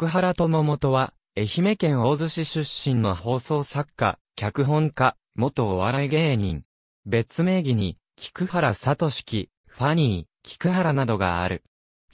福原智元は、愛媛県大洲市出身の放送作家、脚本家、元お笑い芸人。別名義に、菊原聡式、ファニー、菊原などがある。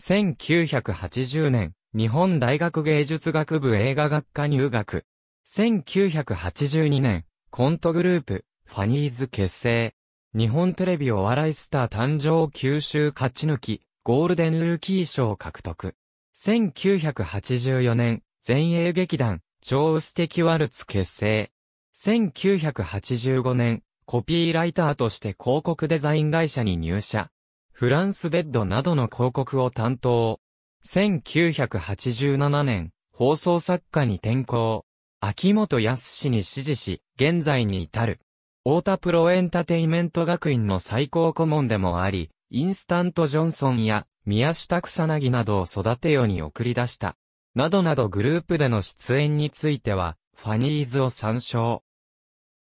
1980年、日本大学芸術学部映画学科入学。1982年、コントグループ、ファニーズ結成。日本テレビお笑いスター誕生九州勝ち抜き、ゴールデンルーキー賞獲得。1984年、前衛劇団、超ウステキワルツ結成。1985年、コピーライターとして広告デザイン会社に入社。フランスベッドなどの広告を担当。1987年、放送作家に転向。秋元康に指示し、現在に至る。太田プロエンタテイメント学院の最高顧問でもあり、インスタントジョンソンや宮下草薙などを育てよに送り出した。などなどグループでの出演については、ファニーズを参照。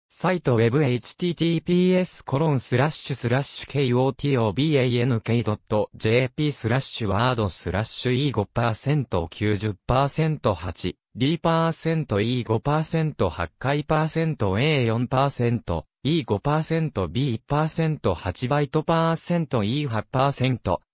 サイトウェブ h t t p s コロンスラッシュスラッシュ kotobank.jp スラッシュワードスラッシュ e5%90%8 d%e5%8 回 %a4% e 5 b 8バイト %e8%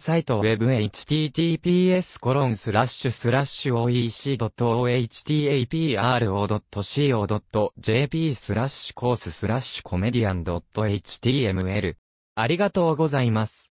サイトウェブ https コロンスラッシュスラッシュ oec.ohtapro.co.jp スラッシュコーススラッシュコメディアン .html ありがとうございます。